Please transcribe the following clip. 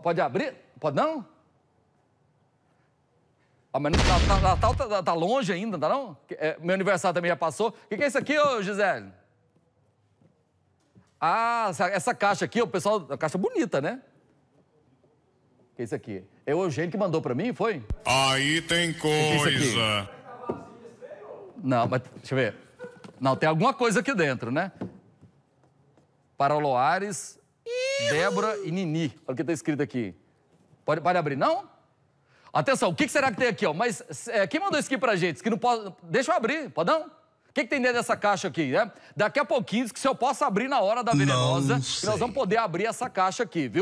Pode abrir? Pode não? Ah, mas tá, tá, tá, tá, longe ainda, tá não? É, meu aniversário também já passou. O que, que, é isso aqui, ô Gisele? Ah, essa, essa caixa aqui, o pessoal... A caixa bonita, né? O que é isso aqui? É o Eugênio que mandou pra mim, foi? Aí tem coisa. Que que é não, mas deixa eu ver. Não, tem alguma coisa aqui dentro, né? Para Loares, Débora e Nini. Olha o que está escrito aqui. Pode, pode abrir, não? Atenção, o que, que será que tem aqui? Ó? Mas é, quem mandou isso aqui pra gente? Que não pode... Deixa eu abrir, pode não? O que, que tem dentro dessa caixa aqui, né? Daqui a pouquinho, que se eu posso abrir na hora da venenosa, nós vamos poder abrir essa caixa aqui, viu?